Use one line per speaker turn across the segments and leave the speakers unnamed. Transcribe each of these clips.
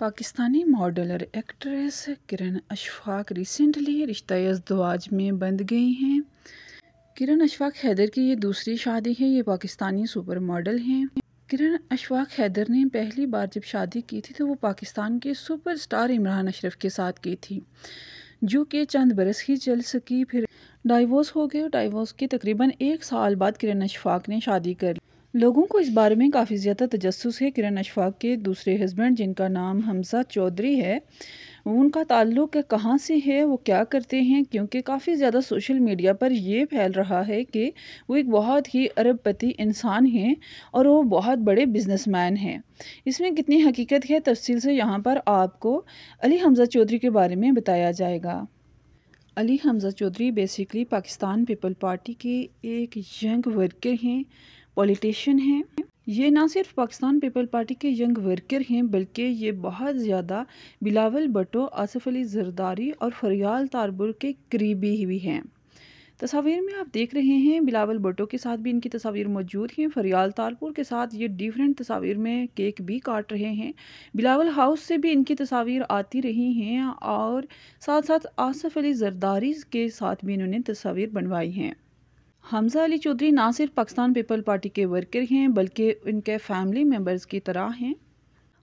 Pakistani model और actress Kiran Ashfaq recently रिश्ता अजदवाज में बंध गई हैं किरण अशफाक हैदर की ये दूसरी शादी है ये पाकिस्तानी सुपर मॉडल हैं किरण अशफाक हैदर ने पहली बार जब शादी की थी तो वो पाकिस्तान के सुपरस्टार इमरान अशरफ के साथ की थी जो कि चंद बरस ही चल सकी फिर डाइवोर्स हो गए और डाइवोर्स के तकरीबन एक साल बाद किरण अशफाक ने शादी कर ली लोगों को इस बारे में काफ़ी ज़्यादा तजस्स है किरण अशफाक के दूसरे हस्बैंड जिनका नाम हमजा चौधरी है उनका ताल्लुक कहाँ से है वो क्या करते हैं क्योंकि काफ़ी ज़्यादा सोशल मीडिया पर ये फैल रहा है कि वो एक बहुत ही अरबपति इंसान हैं और वो बहुत बड़े बिजनेसमैन हैं इसमें कितनी हकीकत है तफसील से यहाँ पर आपको अली हमजा चौधरी के बारे में बताया जाएगा Ali Hamza Chaudhry basically Pakistan People Party के एक यंग वर्कर हैं पॉलिटिशियन हैं ये ना सिर्फ पाकिस्तान पीपल पार्टी के यंग वर्कर हैं बल्कि ये बहुत ज़्यादा बिलावल भटो आसफ़ अली जरदारी और फरियाल तारबुर के करीबी भी हैं तस्वीर में आप देख रहे हैं बिलावल भटो के साथ भी इनकी तस्वीर मौजूद हैं फरियाल तारपुर के साथ ये डिफरेंट तस्वीर में केक भी काट रहे हैं बिलावल हाउस से भी इनकी तस्वीर आती रही हैं और साथ साथ आसफ़ अली जरदारी के साथ भी इन्होंने तस्वीर बनवाई हैं हमजा अली चौधरी ना सिर्फ पाकिस्तान पीपल पार्टी के वर्कर हैं बल्कि उनके फैमिली मेम्बर्स की तरह हैं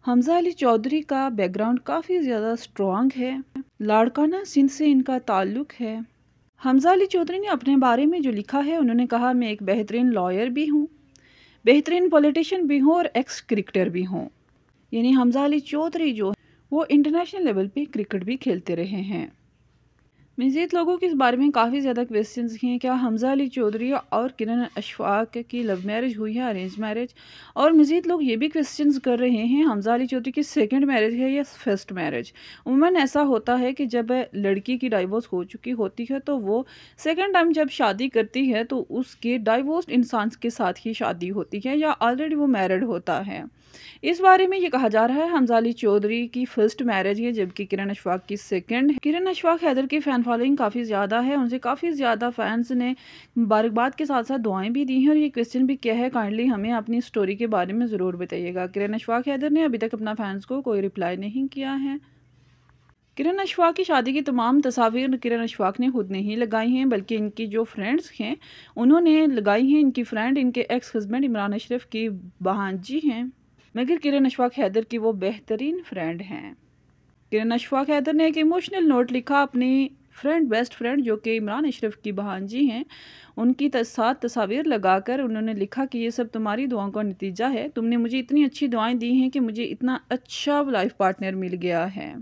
हमजा अली चौधरी का बैकग्राउंड काफ़ी ज़्यादा स्ट्रॉन्ग है लाड़काना सिंध से इनका ताल्लुक है हमजा अली चौधरी ने अपने बारे में जो लिखा है उन्होंने कहा मैं एक बेहतरीन लॉयर भी हूँ बेहतरीन पॉलिटिशियन भी हूँ और एक्स क्रिकेटर भी हूँ यानी हमजा अली चौधरी जो वो इंटरनेशनल लेवल पे क्रिकेट भी खेलते रहे हैं मज़ीद लोगों के इस बारे में काफ़ी ज़्यादा क्वेश्चन हैं क्या हमजा अली चौधरी और किरण अशफाक की लव मैरिज हुई है अरेंज मैरिज और मज़ीद लोग ये भी क्वेश्चन कर रहे हैं हमजा अली चौधरी की सेकेंड मैरिज है या फर्स्ट मैरिज उमून ऐसा होता है कि जब लड़की की डाइवोर्स हो चुकी होती है तो वो सेकेंड टाइम जब शादी करती है तो उसके डाइवोर्स इंसान के साथ ही शादी होती है या ऑलरेडी वो मैरिड होता है इस बारे में ये कहा जा रहा है हमजा अली चौधरी की फर्स्ट मैरिज है जबकि किरण अशफाक की सेकेंड किरण अशफाक हैदर की फैन फॉलोइंग काफ़ी ज़्यादा है उनसे काफ़ी ज़्यादा फैंस ने मुबारकबाद के साथ साथ दुआएं भी दी हैं और ये क्वेश्चन भी क्या है काइंडली हमें अपनी स्टोरी के बारे में ज़रूर बताइएगा किरण अशफाक हैदर ने अभी तक अपना फैंस को कोई रिप्लाई नहीं किया है किरण अशफाक की शादी की तमाम तस्वीर किरण अशफाक ने खुद नहीं लगाई हैं बल्कि इनकी जो फ्रेंड्स हैं उन्होंने लगाई हैं इनकी फ्रेंड इनके एक्स हस्बैंड इमरान अशरफ की बहानजी हैं मगर किरण अशफाक हैदर की वो बेहतरीन फ्रेंड हैं किरण अशफाक हैदर ने एक इमोशनल नोट लिखा अपनी फ्रेंड बेस्ट फ्रेंड जो कि इमरान अशरफ की बहानजी हैं उनकी साथ तस्वीर लगाकर उन्होंने लिखा कि ये सब तुम्हारी दुआओं का नतीजा है तुमने मुझे इतनी अच्छी दुआएं दी हैं कि मुझे इतना अच्छा लाइफ पार्टनर मिल गया है